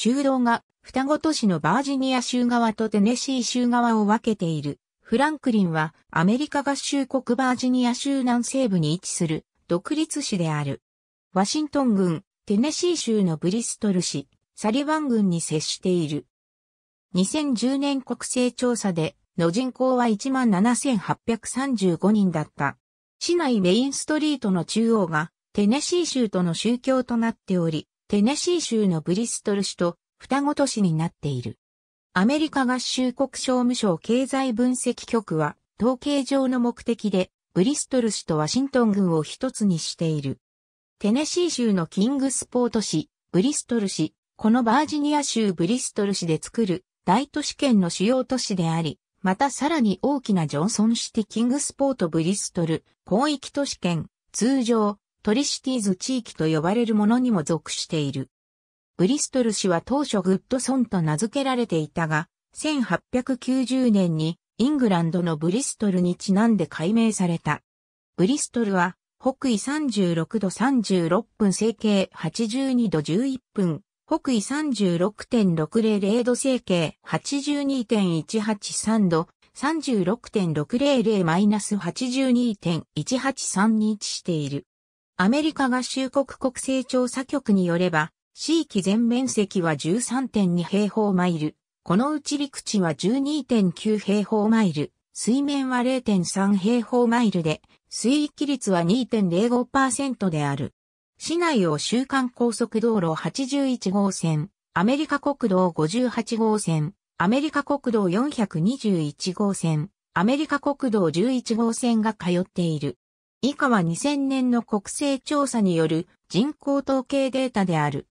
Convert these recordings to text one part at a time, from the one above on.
州道が双子都市のバージニア州側とテネシー州側を分けている。フランクリンはアメリカ合衆国バージニア州南西部に位置する独立市である。ワシントン郡、テネシー州のブリストル市、サリバン郡に接している。2010年国勢調査での人口は17,835人だった。市内メインストリートの中央がテネシー州との宗教となっており、テネシー州のブリストル市と双子都市になっている。アメリカ合衆国商務省経済分析局は、統計上の目的で、ブリストル市とワシントン郡を一つにしている。テネシー州のキングスポート市、ブリストル市、このバージニア州ブリストル市で作る大都市圏の主要都市であり、またさらに大きなジョンソンシティキングスポートブリストル、広域都市圏、通常、トリシティーズ地域と呼ばれるものにも属している。ブリストル市は当初グッドソンと名付けられていたが、1890年にイングランドのブリストルにちなんで改名された。ブリストルは北緯36度36分整形82度11分、北緯36.600度整形82.183度、36.600-82.183に位置している。アメリカ合衆国国勢調査局によれば、地域全面積は13.2平方マイル、このうち陸地は12.9平方マイル、水面は0.3平方マイルで、水域率は2.05%である。市内を週間高速道路81号線、アメリカ国道58号線、アメリカ国道421号線、アメリカ国道11号線が通っている。以下は2000年の国勢調査による人口統計データである。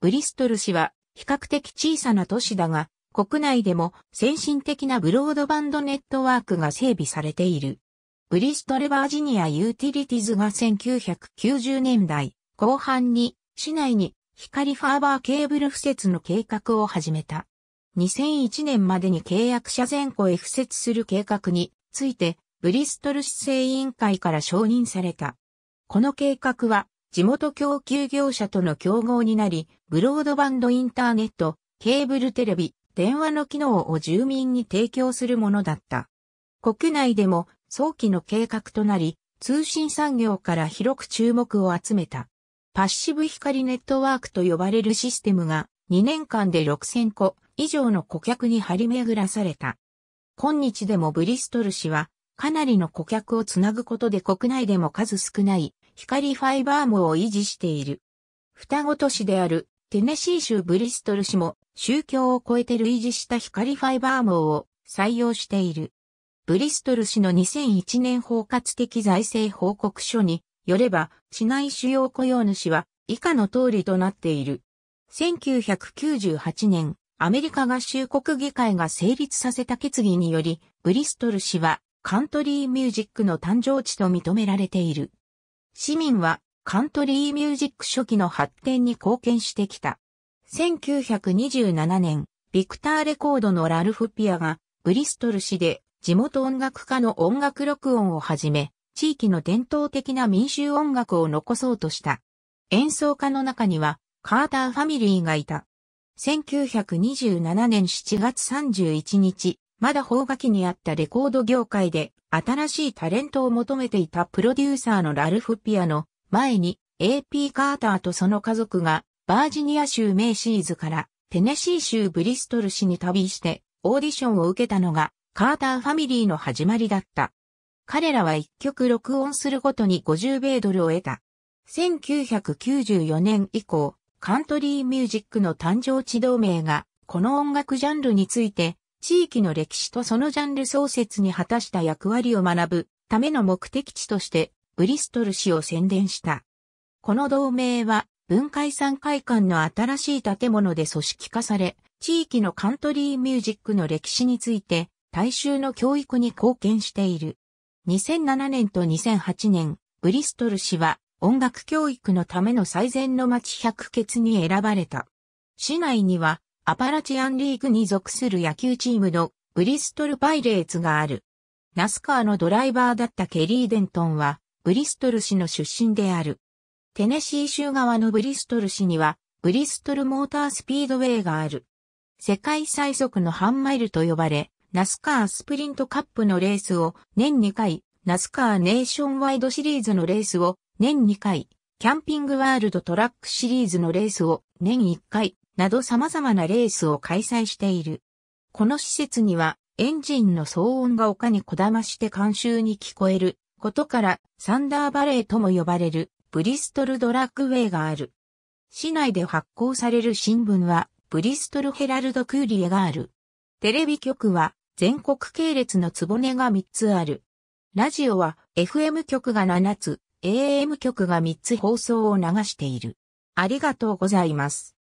ブリストル市は比較的小さな都市だが、国内でも先進的なブロードバンドネットワークが整備されている。ブリストルバージニアユーティリティズが1990年代後半に市内に光ファーバーケーブル敷設の計画を始めた。2001年までに契約者全戸へ敷設する計画についてブリストル市政委員会から承認された。この計画は、地元供給業者との競合になり、ブロードバンドインターネット、ケーブルテレビ、電話の機能を住民に提供するものだった。国内でも早期の計画となり、通信産業から広く注目を集めた。パッシブ光ネットワークと呼ばれるシステムが2年間で6000個以上の顧客に張り巡らされた。今日でもブリストル氏はかなりの顧客をつなぐことで国内でも数少ない光ファイバー網を維持している。双子都市であるテネシー州ブリストル市も宗教を超えて類似した光ファイバー網を採用している。ブリストル市の2001年包括的財政報告書によれば、市内主要雇用主は以下の通りとなっている。1998年、アメリカ合衆国議会が成立させた決議により、ブリストル市はカントリーミュージックの誕生地と認められている。市民はカントリーミュージック初期の発展に貢献してきた。1927年、ビクターレコードのラルフ・ピアがブリストル市で地元音楽家の音楽録音をはじめ、地域の伝統的な民衆音楽を残そうとした。演奏家の中にはカーターファミリーがいた。1927年7月31日、まだ邦画期にあったレコード業界で新しいタレントを求めていたプロデューサーのラルフ・ピアの前に AP カーターとその家族がバージニア州メイシーズからテネシー州ブリストル市に旅してオーディションを受けたのがカーターファミリーの始まりだった。彼らは一曲録音するごとに50米ドルを得た。1994年以降、カントリーミュージックの誕生地同盟がこの音楽ジャンルについて地域の歴史とそのジャンル創設に果たした役割を学ぶための目的地としてブリストル市を宣伝した。この同盟は文化遺産会館の新しい建物で組織化され、地域のカントリーミュージックの歴史について大衆の教育に貢献している。2007年と2008年、ブリストル市は音楽教育のための最善の街百傑に選ばれた。市内にはアパラチアンリーグに属する野球チームのブリストルパイレーツがある。ナスカーのドライバーだったケリー・デントンは、ブリストル市の出身である。テネシー州側のブリストル市には、ブリストルモータースピードウェイがある。世界最速のハンマイルと呼ばれ、ナスカースプリントカップのレースを年2回、ナスカーネーションワイドシリーズのレースを年2回、キャンピングワールドトラックシリーズのレースを年1回、など様々なレースを開催している。この施設にはエンジンの騒音が丘にこだまして監修に聞こえることからサンダーバレーとも呼ばれるブリストルドラッグウェイがある。市内で発行される新聞はブリストルヘラルドクーリエがある。テレビ局は全国系列のつぼねが3つある。ラジオは FM 局が7つ、AM 局が3つ放送を流している。ありがとうございます。